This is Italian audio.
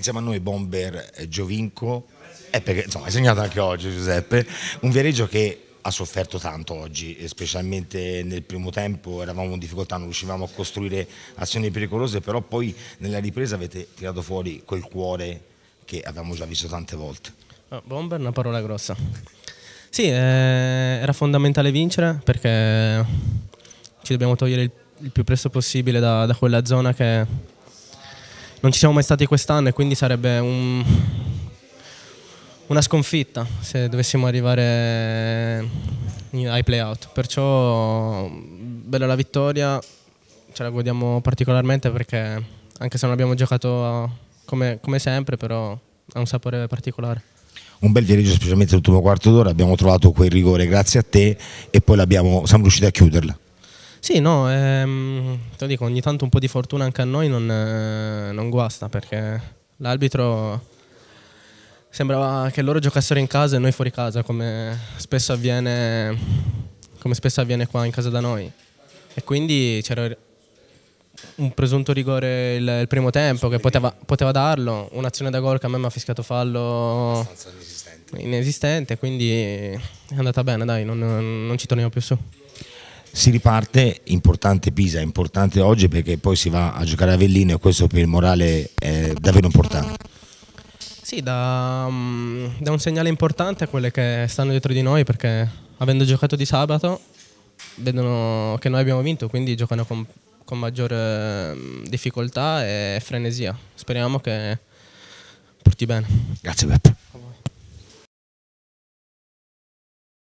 insieme a noi Bomber Giovinco, eh, perché insomma hai segnato anche oggi Giuseppe, un Viareggio che ha sofferto tanto oggi, specialmente nel primo tempo eravamo in difficoltà, non riuscivamo a costruire azioni pericolose, però poi nella ripresa avete tirato fuori quel cuore che avevamo già visto tante volte. Ah, bomber una parola grossa. Sì, eh, era fondamentale vincere perché ci dobbiamo togliere il, il più presto possibile da, da quella zona che non ci siamo mai stati quest'anno e quindi sarebbe un, una sconfitta se dovessimo arrivare ai playout. Perciò bella la vittoria, ce la godiamo particolarmente perché anche se non abbiamo giocato come, come sempre, però ha un sapore particolare un bel direggio specialmente l'ultimo quarto d'ora abbiamo trovato quel rigore grazie a te e poi siamo riusciti a chiuderla sì, no, ehm, te lo dico, ogni tanto un po' di fortuna anche a noi non, eh, non guasta perché l'arbitro sembrava che loro giocassero in casa e noi fuori casa, come spesso avviene, come spesso avviene qua in casa da noi. E quindi c'era un presunto rigore il, il primo tempo che poteva, poteva darlo, un'azione da gol che a me mi ha fischiato fallo inesistente. inesistente, quindi è andata bene, dai, non, non ci torniamo più su si riparte, importante Pisa, importante oggi perché poi si va a giocare a Vellino e questo per il morale è davvero importante. Sì, da, um, mm, da un segnale importante a quelle che stanno dietro di noi perché avendo giocato di sabato vedono che noi abbiamo vinto, quindi giocano con, con maggiore mm, difficoltà e frenesia. Speriamo che porti bene. Grazie Beppe.